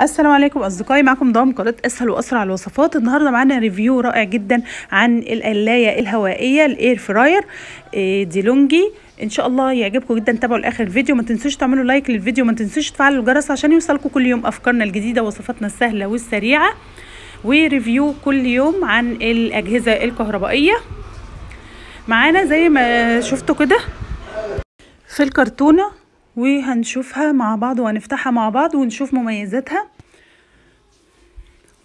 السلام عليكم اصدقائي معكم ضام قناه اسهل واسرع الوصفات النهارده معانا ريفيو رائع جدا عن القلايه الهوائيه الاير آه، فراير دي لونجي ان شاء الله يعجبكم جدا تابعوا لاخر الفيديو ما تنسوش تعملوا لايك للفيديو ما تنسوش تفعلوا الجرس عشان يوصلكم كل يوم افكارنا الجديده وصفاتنا السهله والسريعه وريفيو كل يوم عن الاجهزه الكهربائيه معانا زي ما شفتوا كده في الكرتونه وهنشوفها مع بعض وهنفتحها مع بعض ونشوف مميزاتها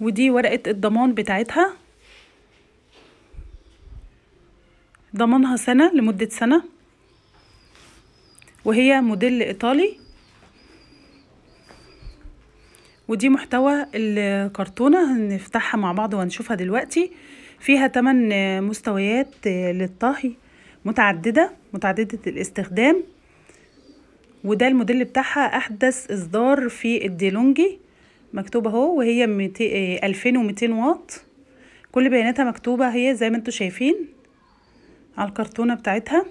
ودي ورقة الضمان بتاعتها ضمانها سنة لمدة سنة وهي موديل إيطالي ودي محتوى الكرتونة هنفتحها مع بعض وهنشوفها دلوقتي فيها 8 مستويات للطهي متعددة متعددة الاستخدام وده الموديل بتاعها احدث اصدار في الديلونجي مكتوب اهو وهي 2200 آه، واط كل بياناتها مكتوبة هي زي ما انتوا شايفين على الكرتونة بتاعتها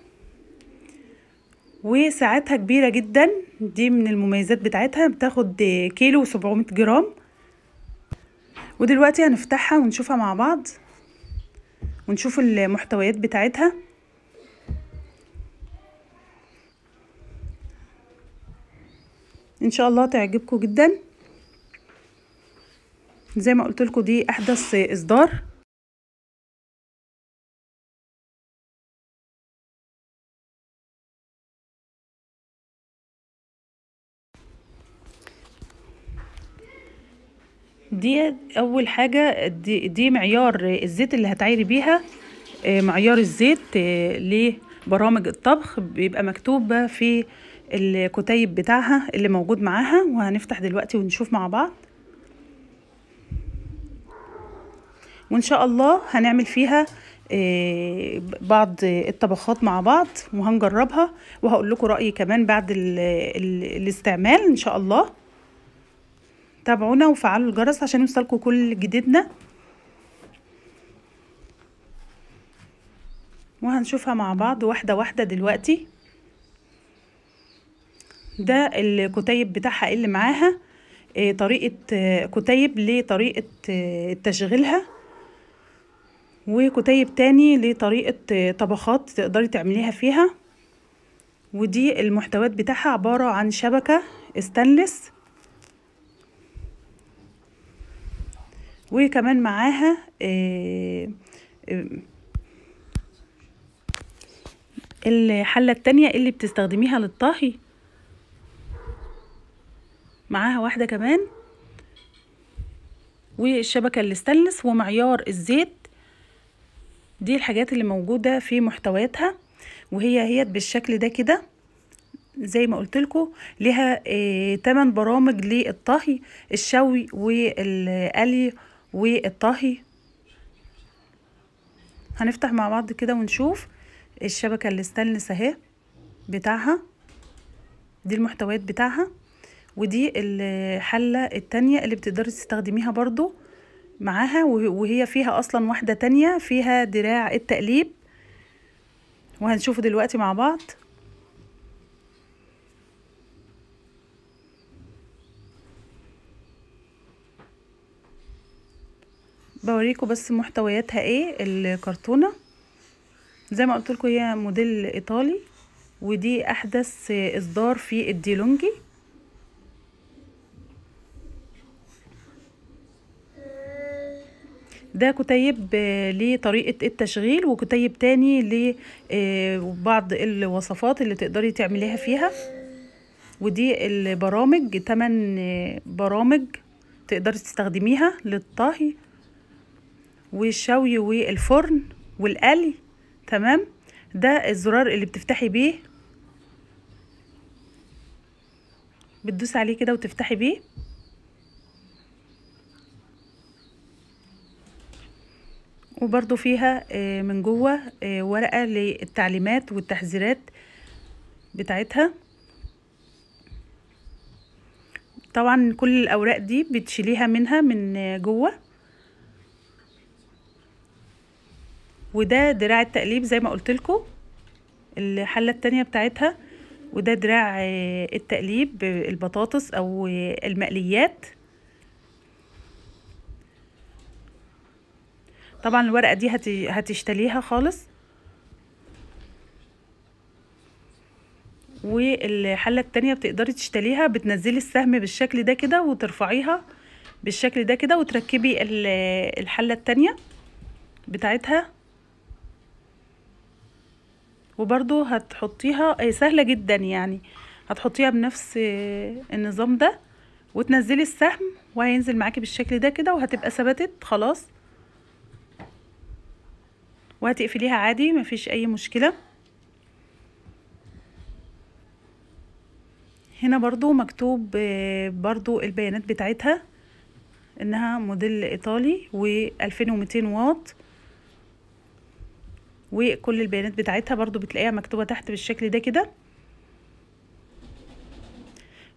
وساعتها كبيرة جدا دي من المميزات بتاعتها بتاخد كيلو وسبعمائة جرام ودلوقتي هنفتحها ونشوفها مع بعض ونشوف المحتويات بتاعتها ان شاء الله تعجبكم جدا زي ما قلت لكم دي احدث اصدار دي اول حاجه دي, دي معيار الزيت اللي هتعيري بيها آه، معيار الزيت آه، لبرامج الطبخ بيبقى مكتوب في الكتيب بتاعها اللي موجود معاها وهنفتح دلوقتي ونشوف مع بعض وان شاء الله هنعمل فيها آه، بعض الطبخات مع بعض وهنجربها وهقول لكم رايي كمان بعد الـ الـ الاستعمال ان شاء الله تابعونا وفعلوا الجرس عشان يوصلكم كل جديدنا وهنشوفها مع بعض واحده واحده دلوقتي ده الكتيب بتاعها إيه اللي معاها آه، طريقة آه، كتيب لطريقة آه، تشغيلها وكتيب تاني لطريقة طبخات تقدري تعمليها فيها ودي المحتويات بتاعها عبارة عن شبكة استنلس وكمان معاها الحلة التانية اللي بتستخدميها للطهي معاها واحدة كمان والشبكة الاستنلس ومعيار الزيت دي الحاجات اللي موجودة في محتوياتها وهي هي بالشكل ده كده زي ما قلت لكم آه، تمن برامج للطهي الشوي والقلي والطهي هنفتح مع بعض كده ونشوف الشبكة الاستنلس اهي بتاعها دي المحتويات بتاعها ودي الحلة التانية اللي بتقدري تستخدميها برضو معاها وهي فيها أصلا واحدة تانية فيها دراع التقليب وهنشوفه دلوقتي مع بعض بوريكو بس محتوياتها ايه الكرتونة زي ما قلت لكم هي موديل ايطالي ودي احدث اصدار في الديلونجي ده كتيب آه، لطريقة التشغيل وكتيب تاني لبعض آه، الوصفات اللي تقدري تعمليها فيها ودي البرامج تمن آه، برامج تقدري تستخدميها للطهي والشوي والفرن والقلي تمام ده الزرار اللي بتفتحي بيه بتدوسي عليه كده وتفتحي بيه وبرضو فيها آه، من جوه آه، ورقة للتعليمات والتحذيرات بتاعتها طبعا كل الأوراق دي بتشيليها منها من جوه وده دراع التقليب زي ما قلت لكم الحلة التانية بتاعتها وده دراع آه، التقليب البطاطس أو المقليات طبعا الورقة دي هتشتليها خالص والحلة التانية بتقدري تشتليها بتنزلي السهم بالشكل ده كده وترفعيها بالشكل ده كده وتركبي الحلة التانية بتاعتها وبرضو هتحطيها سهلة جدا يعني هتحطيها بنفس النظام ده وتنزلي السهم وهينزل معاكي بالشكل ده كده وهتبقى ثبتت خلاص وهتقفليها عادي مفيش اي مشكلة هنا برضو مكتوب آه، برضو البيانات بتاعتها انها موديل ايطالي و2200 واط وكل البيانات بتاعتها برضو بتلاقيها مكتوبة تحت بالشكل ده كده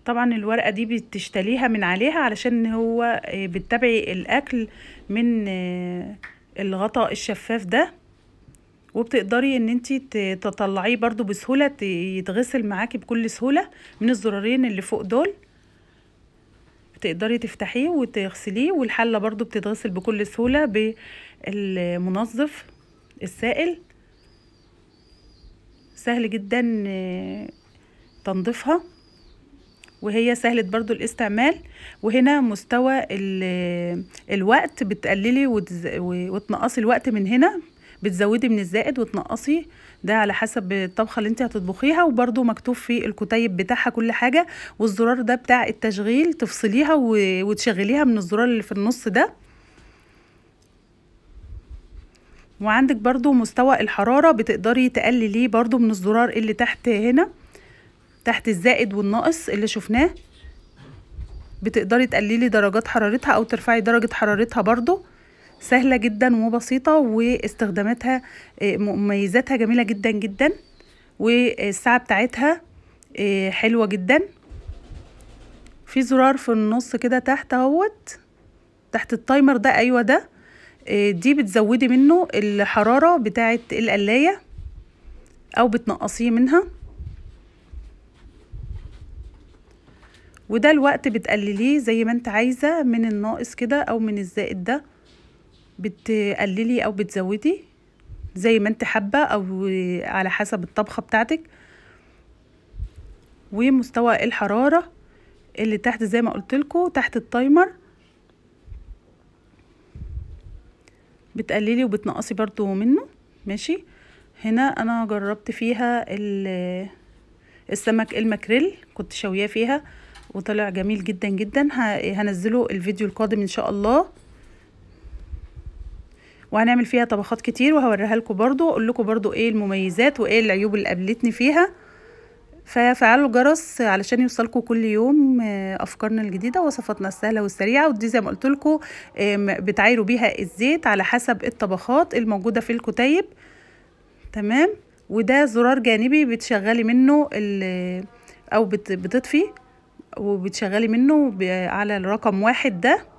طبعا الورقة دي بتشتليها من عليها علشان هو آه، بتتبعي الأكل من آه، الغطاء الشفاف ده وبتقدري ان انت تطلعيه برضو بسهولة يتغسل معاكي بكل سهولة من الزرارين اللي فوق دول بتقدري تفتحيه وتغسليه والحلة برضو بتتغسل بكل سهولة بالمنظف السائل سهل جدا آه، تنظيفها وهي سهلة برضو الاستعمال وهنا مستوى الوقت بتقللي وتنقصي الوقت من هنا بتزودي من الزائد وتنقصي ده على حسب الطبخه اللي انت هتطبخيها وبرده مكتوب في الكتيب بتاعها كل حاجه والزرار ده بتاع التشغيل تفصليها وتشغليها من الزرار اللي في النص ده وعندك برضو مستوى الحرارة بتقدري تقلليه برضو من الزرار اللي تحت هنا تحت الزائد والناقص اللي شفناه بتقدري تقللي درجات حرارتها او ترفعي درجة حرارتها برضو سهله جدا وبسيطه واستخداماتها آه، مميزاتها جميله جدا جدا والساعه بتاعتها آه، حلوه جدا في زرار في النص كده تحت اهوت تحت التايمر ده ايوه ده آه، دي بتزودي منه الحراره بتاعه القلايه او بتنقصيه منها وده الوقت بتقلليه زي ما انت عايزه من الناقص كده او من الزائد ده بتقللي او بتزودي زي ما انت حابه او على حسب الطبخه بتاعتك ومستوى الحراره اللي تحت زي ما قلت تحت التايمر بتقللي وبتنقصي برضو منه ماشي هنا انا جربت فيها السمك المكريل كنت شوية فيها وطلع جميل جدا جدا هنزله الفيديو القادم ان شاء الله وهنعمل فيها طبخات كتير وهوريها لكم برضو اقول لكم برضو ايه المميزات وايه العيوب اللي قابلتني فيها ففعلوا الجرس علشان يوصلكوا كل يوم آه، افكارنا الجديده وصفاتنا السهله والسريعه ودي زي ما قلت لكم بتعايروا بيها الزيت على حسب الطبخات الموجوده في الكتيب تمام وده زرار جانبي بتشغلي منه او بتطفي وبتشغلي منه على الرقم واحد ده